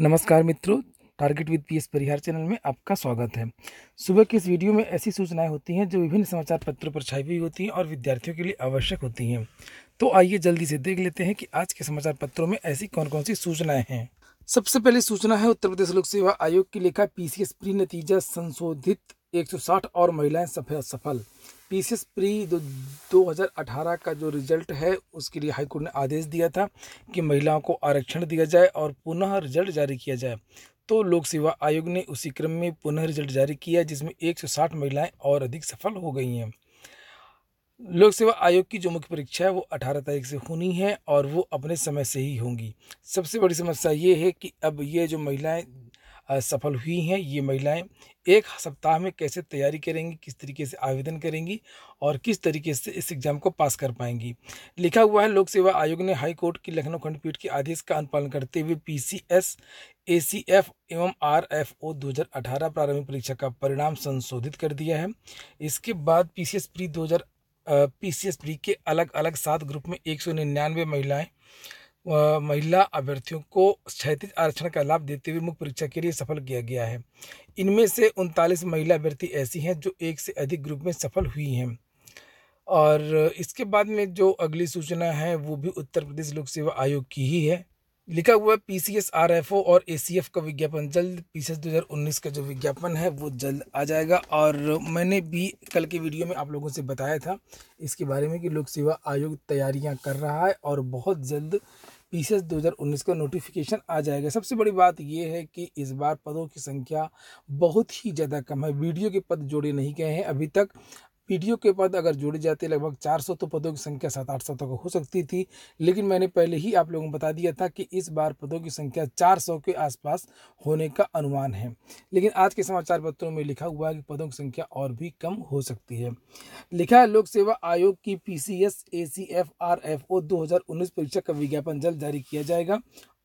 नमस्कार मित्रों target with PS Parihar channel में आपका स्वागत है सुबह की इस वीडियो में ऐसी सूचनाएं होती हैं जो विभिन्न समाचार पत्रों पर छाई हुई होती हैं और विद्यार्थियों के लिए आवश्यक होती हैं तो आइए जल्दी से देख लेते हैं कि आज के समाचार पत्रों में ऐसी कौन कौन सी सूचनाएं हैं सबसे पहले सूचना है उत्तर प्रदेश लोक सेवा आयोग की लेखा पी प्री नतीजा संशोधित 160 और महिलाएं सफल सफल पीसीएस प्री दो, अठारह का जो रिजल्ट है उसके लिए हाईकोर्ट ने आदेश दिया था कि महिलाओं को आरक्षण दिया जाए और पुनः रिजल्ट जारी किया जाए तो लोक सेवा आयोग ने उसी क्रम में पुनः रिजल्ट जारी किया जिसमें 160 महिलाएं और अधिक सफल हो गई हैं लोक सेवा आयोग की जो मुख्य परीक्षा है वो 18 तारीख से होनी है और वो अपने समय से ही होंगी सबसे बड़ी समस्या ये है कि अब ये जो महिलाएं सफल हुई हैं ये महिलाएं एक सप्ताह में कैसे तैयारी करेंगी किस तरीके से आवेदन करेंगी और किस तरीके से इस एग्ज़ाम को पास कर पाएंगी लिखा हुआ है लोक सेवा आयोग ने हाई कोर्ट की लखनऊ खंडपीठ के आदेश का अनुपालन करते हुए P C S A C F एवं आर एफ ओ दो हज़ार अठारह प्रारंभिक परीक्षा का परिणाम संशोधित कर दिया है इसके बाद पी सी एस प्री दो हज़ार पी सी एस प्री के अलग अलग सात ग्रुप में एक सौ निन्यानवे महिलाएँ महिला अभ्यर्थियों को क्षैतिज आरक्षण का लाभ देते हुए मुख्य परीक्षा के लिए सफल किया गया है इनमें से उनतालीस महिला अभ्यर्थी ऐसी हैं जो एक से अधिक ग्रुप में सफल हुई हैं और इसके बाद में जो अगली सूचना है वो भी उत्तर प्रदेश लोक सेवा आयोग की ही है लिखा हुआ है P C S R F O और ए सी एफ का विज्ञापन जल्द पी सी एस दो हज़ार उन्नीस का जो विज्ञापन है वो जल्द आ जाएगा और मैंने भी कल के वीडियो में आप लोगों से बताया था इसके बारे में कि लोक सेवा आयोग तैयारियां कर रहा है और बहुत जल्द पी सी एस दो हज़ार उन्नीस का नोटिफिकेशन आ जाएगा सबसे बड़ी बात यह है कि इस बार पदों की संख्या बहुत ही ज़्यादा कम है वीडियो के पद जोड़े नहीं गए हैं अभी तक पीडीओ के पद अगर जोड़े जाते लगभग 400 तो पदों की संख्या सात आठ सौ तक हो सकती थी लेकिन मैंने पहले ही आप लोगों को बता दिया था कि इस बार पदों की संख्या 400 के आसपास होने का अनुमान है लेकिन आज के समाचार पत्रों में लिखा हुआ है कि पदों की संख्या और भी कम हो सकती है लिखा है लोक सेवा आयोग की P C S A C F R F O दो परीक्षा का विज्ञापन जल्द जारी किया जाएगा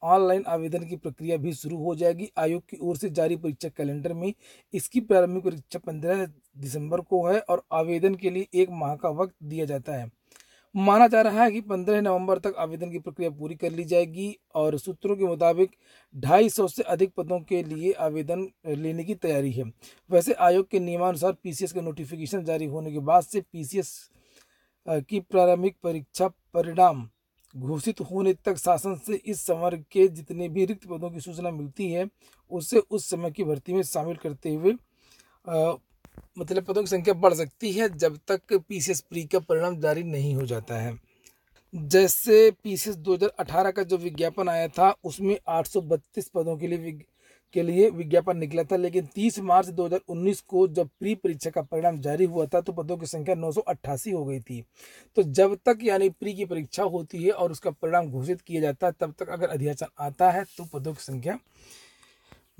ऑनलाइन आवेदन की प्रक्रिया भी शुरू हो जाएगी आयोग की ओर से जारी परीक्षा कैलेंडर में इसकी प्रारंभिक परीक्षा पंद्रह दिसंबर को है और आवेदन के लिए एक माह का वक्त दिया जाता है माना जा रहा है कि 15 नवंबर तक आवेदन की प्रक्रिया पूरी कर ली जाएगी और सूत्रों के मुताबिक 250 से अधिक पदों के लिए आवेदन लेने की तैयारी है वैसे आयोग के नियमानुसार पीसीएस का नोटिफिकेशन जारी होने के बाद से पीसीएस की प्रारंभिक परीक्षा परिणाम घोषित होने तक शासन से इस संवर्ग के जितने भी रिक्त पदों की सूचना मिलती है उसे उस समय की भर्ती में शामिल करते हुए मतलब पदों की संख्या बढ़ सकती है जब तक पी सी एस प्री का परिणाम जारी नहीं हो जाता है जैसे पी सी एस दो का जो विज्ञापन आया था उसमें 832 पदों के लिए के लिए विज्ञापन निकला था लेकिन 30 मार्च 2019 को जब प्री परीक्षा का परिणाम जारी हुआ था तो पदों की संख्या नौ हो गई थी तो जब तक यानी प्री की परीक्षा होती है और उसका परिणाम घोषित किया जाता है तब तक अगर अध्याचन आता है तो पदों की संख्या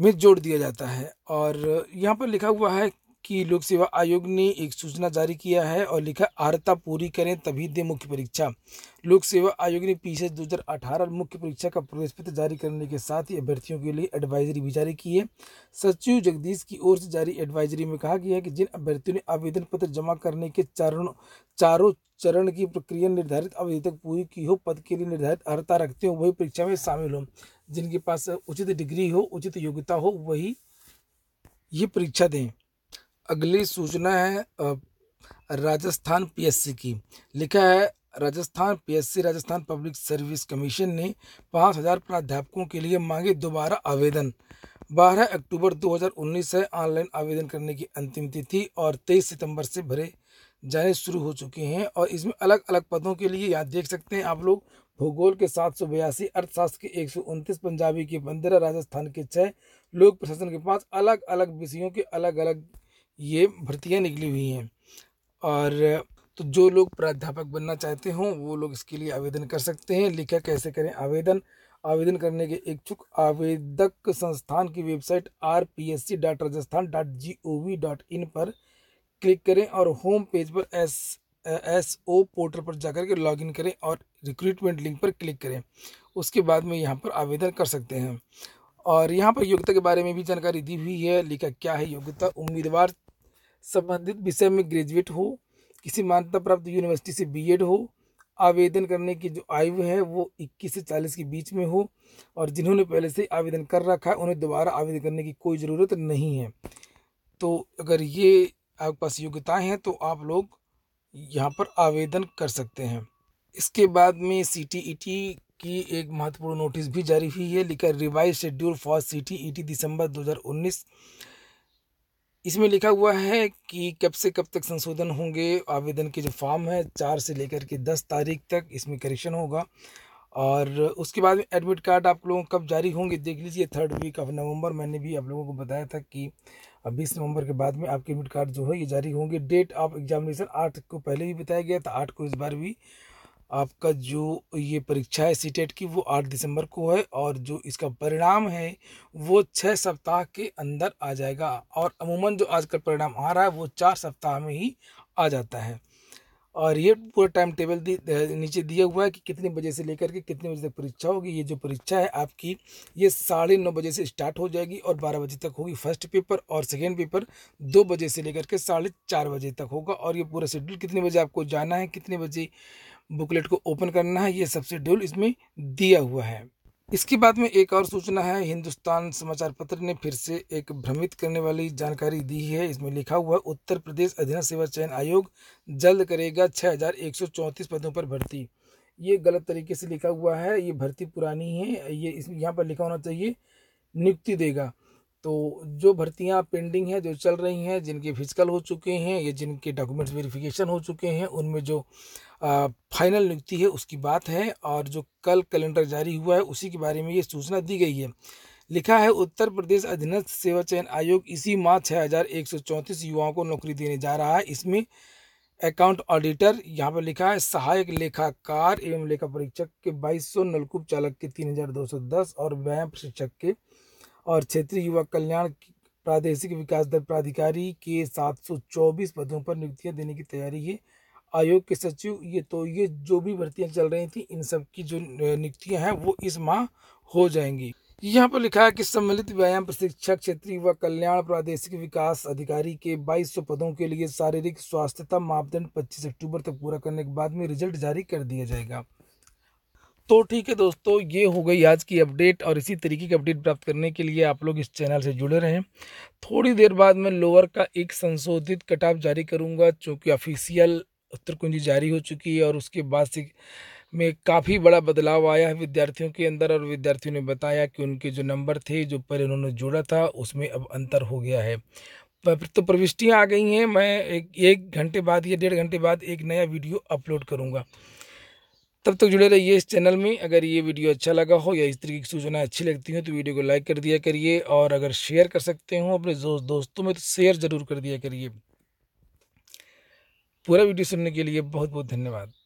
में जोड़ दिया जाता है और यहाँ पर लिखा हुआ है कि लोक सेवा आयोग ने एक सूचना जारी किया है और लिखा आर्ता पूरी करें तभी दे मुख्य परीक्षा लोक सेवा आयोग ने पीछे अठारह मुख्य परीक्षा का प्रवेश पत्र जारी करने के साथ ही अभ्यर्थियों के लिए एडवाइजरी भी जारी की है सचिव जगदीश की ओर से जारी एडवाइजरी में कहा गया है कि जिन अभ्यर्थियों ने आवेदन पत्र जमा करने के चारों चारों चरण की प्रक्रिया निर्धारित अवधि तक पूरी की हो पद के लिए निर्धारित अर्ता रखते हो वही परीक्षा में शामिल हो जिनके पास उचित डिग्री हो उचित योग्यता हो वही ये परीक्षा दें अगली सूचना है राजस्थान पीएससी की लिखा है Rajasthan PSC Rajasthan public service commission ने पाँच हज़ार प्राध्यापकों के लिए मांगे दोबारा आवेदन बारह अक्टूबर 2019 से ऑनलाइन आवेदन करने की अंतिम तिथि और तेईस सितंबर से भरे जाने शुरू हो चुके हैं और इसमें अलग अलग पदों के लिए यहाँ देख सकते हैं आप लोग भूगोल के सात सौ बयासी अर्थशास्त्र के एक सौ उनतीस पंजाबी के पंद्रह राजस्थान के छः लोक प्रशासन के पाँच अलग अलग विषयों के अलग अलग ये भर्तियाँ निकली हुई हैं और तो जो लोग प्राध्यापक बनना चाहते हों वो लोग इसके लिए आवेदन कर सकते हैं लिखा कैसे करें आवेदन आवेदन करने के इच्छुक आवेदक संस्थान की website R P S C dot Rajasthan dot G O V dot in पर क्लिक करें और होम पेज पर एस एस ओ पोर्टल पर जाकर के लॉगिन करें और रिक्रूटमेंट लिंक पर क्लिक करें उसके बाद में यहाँ पर आवेदन कर सकते हैं और यहाँ पर योग्यता के बारे में भी जानकारी दी हुई है लिखा क्या है योग्यता उम्मीदवार संबंधित विषय में ग्रेजुएट हो किसी मान्यता प्राप्त यूनिवर्सिटी से बी हो आवेदन करने की जो आयु है वो 21 से 40 के बीच में हो और जिन्होंने पहले से आवेदन कर रखा है उन्हें दोबारा आवेदन करने की कोई ज़रूरत नहीं है तो अगर ये आपके पास योग्यताएँ हैं तो आप लोग यहाँ पर आवेदन कर सकते हैं इसके बाद में सी e की एक महत्वपूर्ण नोटिस भी जारी हुई है लिखा revise schedule for C T दिसंबर उन्नीस इसमें लिखा हुआ है कि कब से कब तक संशोधन होंगे आवेदन के जो फॉर्म है चार से लेकर के दस तारीख तक इसमें करेक्शन होगा और उसके बाद में एडमिट कार्ड आप लोगों कब जारी होंगे देख लीजिए थर्ड वीक ऑफ नवंबर मैंने भी आप लोगों को बताया था कि बीस नवंबर के बाद में आपके एडमिट कार्ड जो है ये जारी होंगे डेट ऑफ एग्जामिनेशन आठ को पहले भी बताया गया था आठ को इस बार भी आपका जो ये परीक्षा है सी टेट की वो आठ दिसंबर को है और जो इसका परिणाम है वो छः सप्ताह के अंदर आ जाएगा और अमूमन जो आजकल परिणाम आ रहा है वो चार सप्ताह में ही आ जाता है और ये पूरा टाइम टेबल नीचे दिया हुआ है कि कितने बजे से लेकर के कितने बजे तक परीक्षा होगी ये जो परीक्षा है आपकी ये साढ़े नौ बजे से स्टार्ट हो जाएगी और बारह बजे तक होगी फर्स्ट पेपर और सेकेंड पेपर दो बजे से लेकर के साढ़े चार बजे तक होगा और ये पूरा शेड्यूल कितने बजे आपको जाना है कितने बजे बुकलेट को ओपन करना है ये सब शेड्यूल इसमें दिया हुआ है इसके बाद में एक और सूचना है हिंदुस्तान समाचार पत्र ने फिर से एक भ्रमित करने वाली जानकारी दी है इसमें लिखा हुआ उत्तर प्रदेश अधीन सेवा चयन आयोग जल्द करेगा 6,134 पदों पर भर्ती ये गलत तरीके से लिखा हुआ है ये भर्ती पुरानी है ये इस यहाँ पर लिखा होना चाहिए नियुक्ति देगा तो जो भर्तियाँ पेंडिंग हैं जो चल रही हैं जिनके फिजिकल हो चुके हैं या जिनके डॉक्यूमेंट्स वेरिफिकेशन हो चुके हैं उनमें जो फाइनल नियुक्ति है उसकी बात है और जो कल कैलेंडर जारी हुआ है उसी के बारे में ये सूचना दी गई है लिखा है उत्तर प्रदेश अधीनस्थ सेवा चयन आयोग इसी माह छः हज़ार एक सौ चौंतीस युवाओं को नौकरी देने जा रहा है इसमें अकाउंट ऑडिटर यहाँ पर लिखा है सहायक लेखाकार एवं लेखा परीक्षक के बाईस सौ नलकूप चालक के तीन हज़ार दो सौ दस और व्यायाम प्रशिक्षक के और क्षेत्रीय युवा कल्याण प्रादेशिक विकास दल प्राधिकारी के सात सौ चौबीस पदों पर नियुक्तियाँ देने की तैयारी है आयोग के सचिव ये तो ये जो भी भर्तियां चल रही थी इन सब की जो नियुक्तियाँ हैं वो इस माह हो जाएंगी यहाँ पर लिखा है कि सम्मिलित व्यायाम प्रशिक्षक क्षेत्रीय व कल्याण प्रादेशिक विकास अधिकारी के 2200 पदों के लिए शारीरिक स्वास्थ्यता मापदंड 25 अक्टूबर तक पूरा करने के बाद में रिजल्ट जारी कर दिया जाएगा तो ठीक है दोस्तों ये हो गई आज की अपडेट और इसी तरीके की अपडेट प्राप्त करने के लिए आप लोग इस चैनल से जुड़े रहें थोड़ी देर बाद मैं लोअर का एक संशोधित कटाव जारी करूँगा चूँकि ऑफिशियल उत्तर कुंजी जारी हो चुकी है और उसके बाद से में काफ़ी बड़ा बदलाव आया है विद्यार्थियों के अंदर और विद्यार्थियों ने बताया कि उनके जो नंबर थे जो पहले उन्होंने जोड़ा था उसमें अब अंतर हो गया है तो प्रविष्टियाँ आ गई हैं मैं एक एक घंटे बाद या डेढ़ घंटे बाद एक नया वीडियो अपलोड करूँगा तब तक जुड़े रहिए इस चैनल में अगर ये वीडियो अच्छा लगा हो या इस तरीके की सूचना अच्छी लगती हो तो वीडियो को लाइक कर दिया करिए और अगर शेयर कर सकते हो अपने दोस्तों में तो शेयर ज़रूर कर दिया करिए पूरा वीडियो सुनने के लिए बहुत बहुत धन्यवाद